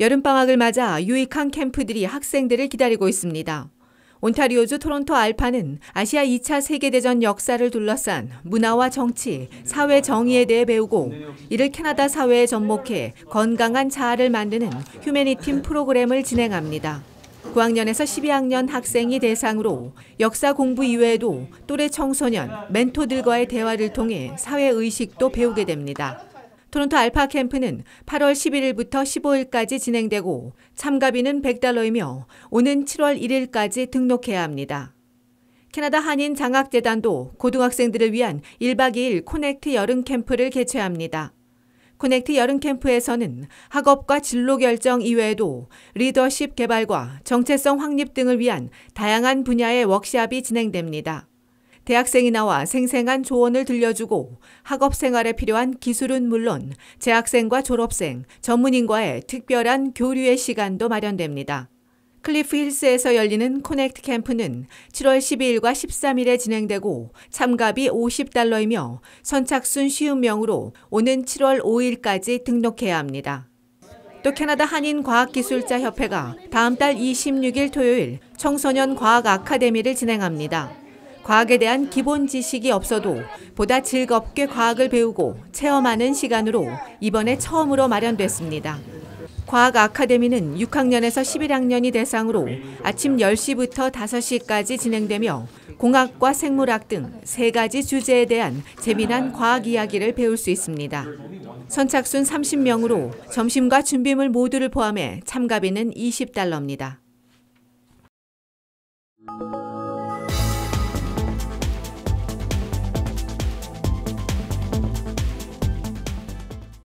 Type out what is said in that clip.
여름방학을 맞아 유익한 캠프들이 학생들을 기다리고 있습니다. 온타리오주 토론토 알파는 아시아 2차 세계대전 역사를 둘러싼 문화와 정치, 사회 정의에 대해 배우고 이를 캐나다 사회에 접목해 건강한 자아를 만드는 휴메니팀 프로그램을 진행합니다. 9학년에서 12학년 학생이 대상으로 역사 공부 이외에도 또래 청소년, 멘토들과의 대화를 통해 사회의식도 배우게 됩니다. 토론토 알파 캠프는 8월 11일부터 15일까지 진행되고 참가비는 100달러이며 오는 7월 1일까지 등록해야 합니다. 캐나다 한인 장학재단도 고등학생들을 위한 1박 2일 코넥트 여름 캠프를 개최합니다. 코넥트 여름 캠프에서는 학업과 진로 결정 이외에도 리더십 개발과 정체성 확립 등을 위한 다양한 분야의 워크샵이 진행됩니다. 대학생이 나와 생생한 조언을 들려주고 학업 생활에 필요한 기술은 물론 재학생과 졸업생, 전문인과의 특별한 교류의 시간도 마련됩니다. 클리프 힐스에서 열리는 코넥트 캠프는 7월 12일과 13일에 진행되고 참가비 50달러이며 선착순 50명으로 오는 7월 5일까지 등록해야 합니다. 또 캐나다 한인과학기술자협회가 다음 달 26일 토요일 청소년 과학 아카데미를 진행합니다. 과학에 대한 기본 지식이 없어도 보다 즐겁게 과학을 배우고 체험하는 시간으로 이번에 처음으로 마련됐습니다. 과학 아카데미는 6학년에서 11학년이 대상으로 아침 10시부터 5시까지 진행되며 공학과 생물학 등 세 가지 주제에 대한 재미난 과학 이야기를 배울 수 있습니다. 선착순 30명으로 점심과 준비물 모두를 포함해 참가비는 20달러입니다.